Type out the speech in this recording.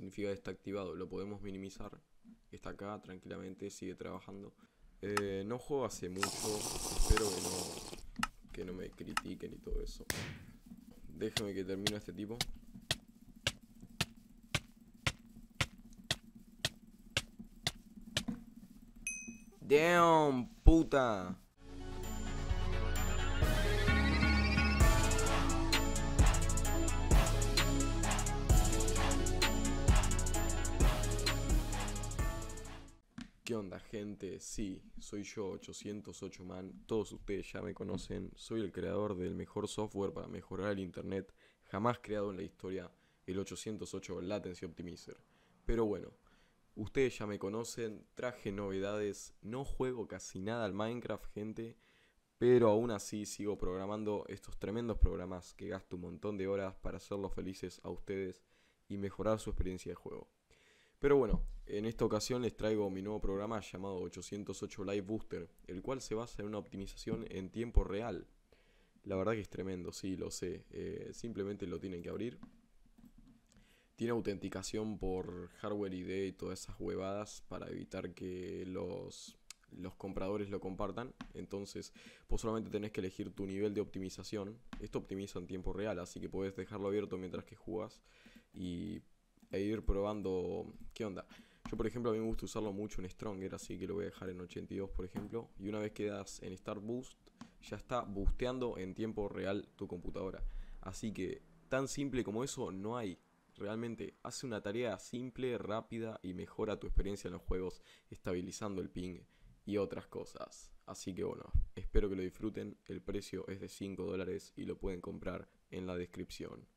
significa que está activado. Lo podemos minimizar. Está acá tranquilamente, sigue trabajando. Eh, no juego hace mucho. Espero que no, que no me critiquen y todo eso. Déjame que termine este tipo. Damn, puta. ¿Qué gente? Sí, soy yo, 808 Man. Todos ustedes ya me conocen. Soy el creador del mejor software para mejorar el Internet jamás creado en la historia, el 808 Latency Optimizer. Pero bueno, ustedes ya me conocen. Traje novedades. No juego casi nada al Minecraft, gente. Pero aún así sigo programando estos tremendos programas que gasto un montón de horas para hacerlos felices a ustedes y mejorar su experiencia de juego. Pero bueno, en esta ocasión les traigo mi nuevo programa llamado 808 Live Booster, el cual se basa en una optimización en tiempo real. La verdad que es tremendo, sí, lo sé. Eh, simplemente lo tienen que abrir. Tiene autenticación por hardware ID y todas esas huevadas para evitar que los, los compradores lo compartan. Entonces, vos solamente tenés que elegir tu nivel de optimización. Esto optimiza en tiempo real, así que podés dejarlo abierto mientras que jugas. y e ir probando qué onda. Yo, por ejemplo, a mí me gusta usarlo mucho en Stronger, así que lo voy a dejar en 82, por ejemplo. Y una vez que das en Start Boost, ya está boosteando en tiempo real tu computadora. Así que tan simple como eso no hay. Realmente hace una tarea simple, rápida y mejora tu experiencia en los juegos, estabilizando el ping y otras cosas. Así que bueno, espero que lo disfruten. El precio es de 5 dólares y lo pueden comprar en la descripción.